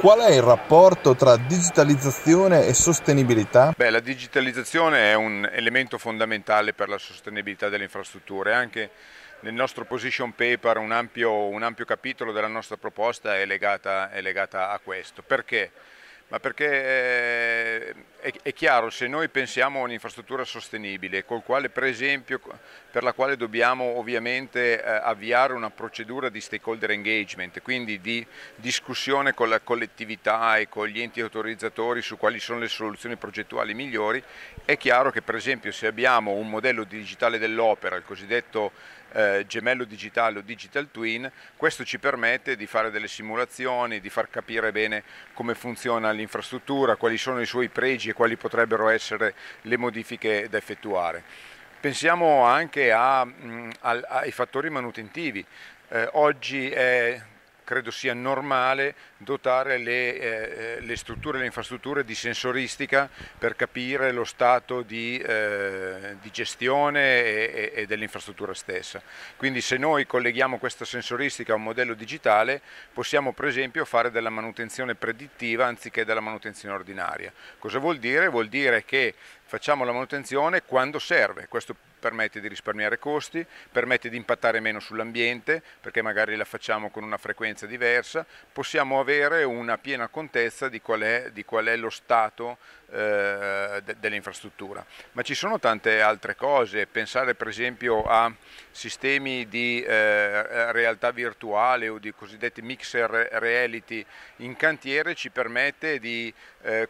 Qual è il rapporto tra digitalizzazione e sostenibilità? Beh, la digitalizzazione è un elemento fondamentale per la sostenibilità delle infrastrutture. Anche nel nostro position paper un ampio, un ampio capitolo della nostra proposta è legata, è legata, a questo. Perché? Ma perché eh, è, chiaro, se noi pensiamo a un'infrastruttura sostenibile, quale, per, esempio, per la quale dobbiamo ovviamente eh, avviare una procedura di stakeholder engagement, quindi di discussione con la collettività e con gli enti autorizzatori su quali sono le soluzioni progettuali migliori, è chiaro che per esempio se abbiamo un modello digitale dell'opera, il cosiddetto eh, gemello digitale o digital twin, questo ci permette di fare delle simulazioni, di far capire bene come funziona l'infrastruttura, quali sono i suoi pregi e quali potrebbero essere le modifiche da effettuare. Pensiamo anche a, mm, a, ai fattori manutentivi. Eh, oggi è credo sia normale dotare le, eh, le strutture e le infrastrutture di sensoristica per capire lo stato di, eh, di gestione e, e dell'infrastruttura stessa. Quindi se noi colleghiamo questa sensoristica a un modello digitale possiamo per esempio fare della manutenzione predittiva anziché della manutenzione ordinaria. Cosa vuol dire? Vuol dire che facciamo la manutenzione quando serve. Questo permette di risparmiare costi, permette di impattare meno sull'ambiente perché magari la facciamo con una frequenza diversa, possiamo avere una piena contezza di qual è, di qual è lo stato eh, de, dell'infrastruttura. Ma ci sono tante altre cose, pensare per esempio a sistemi di eh, eh realtà virtuale o di cosiddetti mixer reality in cantiere ci permette di eh,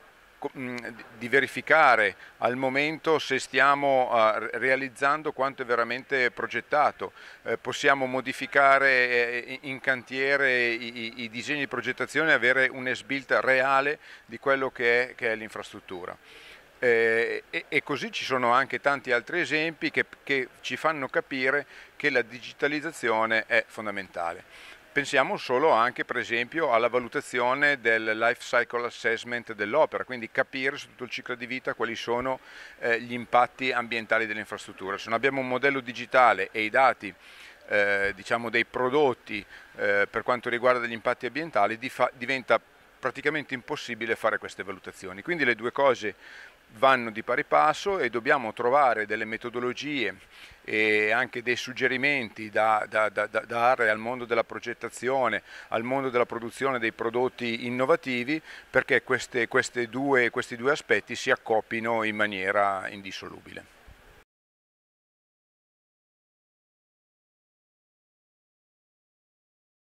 di verificare al momento se stiamo ah, realizzando quanto è veramente progettato. Eh, possiamo modificare eh, in cantiere i, disegni di progettazione e avere un'esbilta reale di quello che è l'infrastruttura. Eh, e, e, così ci sono anche tanti altri esempi che, che ci fanno capire che la digitalizzazione è fondamentale. Pensiamo solo anche per esempio alla valutazione del life cycle assessment dell'opera, quindi capire su tutto il ciclo di vita quali sono eh, gli impatti ambientali dell'infrastruttura. Se non abbiamo un modello digitale e i dati eh, diciamo dei prodotti eh, per quanto riguarda gli impatti ambientali diventa praticamente impossibile fare queste valutazioni. Quindi le due cose vanno di pari passo e dobbiamo trovare delle metodologie e anche dei suggerimenti da, da, da, da, dare al mondo della progettazione, al mondo della produzione dei prodotti innovativi perché queste, queste due, questi due aspetti si accoppino in maniera indissolubile.